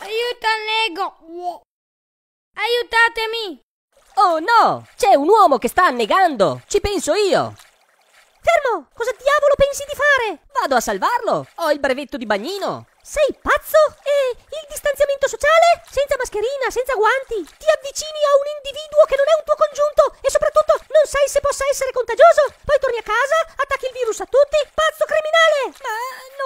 Aiuto annego! Aiutatemi! Oh no! C'è un uomo che sta annegando! Ci penso io! Fermo! Cosa diavolo pensi di fare? Vado a salvarlo! Ho il brevetto di bagnino! Sei pazzo? E il distanziamento sociale? Senza mascherina, senza guanti! Ti avvicini a un possa essere contagioso. Poi torni a casa, attacchi il virus a tutti. Pazzo criminale! Ma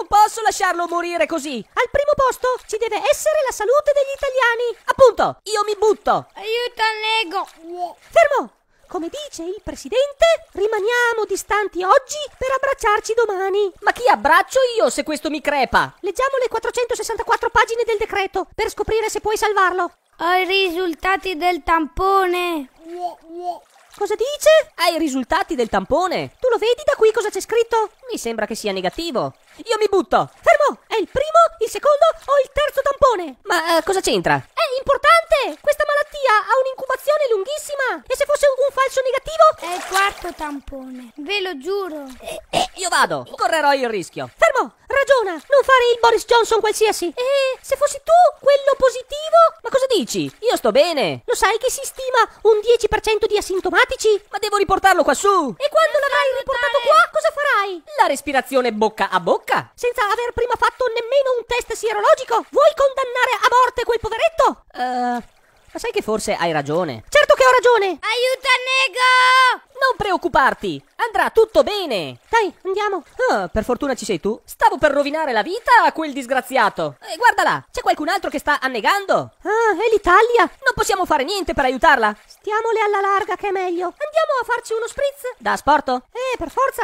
non posso lasciarlo morire così. Al primo posto ci deve essere la salute degli italiani. Appunto, io mi butto. Aiuto, Lego. Fermo! Come dice il presidente, rimaniamo distanti oggi per abbracciarci domani. Ma chi abbraccio io se questo mi crepa? Leggiamo le 464 pagine del decreto per scoprire se puoi salvarlo. Ho i risultati del tampone. Cosa dice? Hai i risultati del tampone. Tu lo vedi da qui cosa c'è scritto? Mi sembra che sia negativo. Io mi butto. Fermo! È il primo, il secondo o il terzo tampone? Ma uh, cosa c'entra? È importante! Questa malattia ha un'incubazione lunghissima. E se fosse un falso negativo? È il quarto tampone. Ve lo giuro. Eh, eh, io vado. Correrò il rischio ragiona! Non fare il Boris Johnson qualsiasi! E se fossi tu quello positivo? Ma cosa dici? Io sto bene! Lo sai che si stima un 10% di asintomatici? Ma devo riportarlo qua su! E quando l'avrai riportato qua, cosa farai? La respirazione bocca a bocca? Senza aver prima fatto nemmeno un test sierologico? Vuoi condannare a morte quel poveretto? Uh, ma sai che forse hai ragione? Certo! che ho ragione! Aiuta Nego! Non preoccuparti, andrà tutto bene! Dai, andiamo! Ah, per fortuna ci sei tu. Stavo per rovinare la vita a quel disgraziato! Eh, guarda là, c'è qualcun altro che sta annegando! Ah, è l'Italia! Non possiamo fare niente per aiutarla! Stiamole alla larga che è meglio! Andiamo a farci uno spritz! Da sporto? Eh, per forza!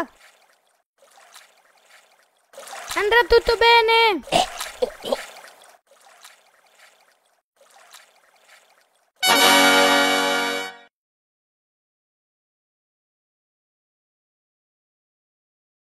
Andrà tutto bene!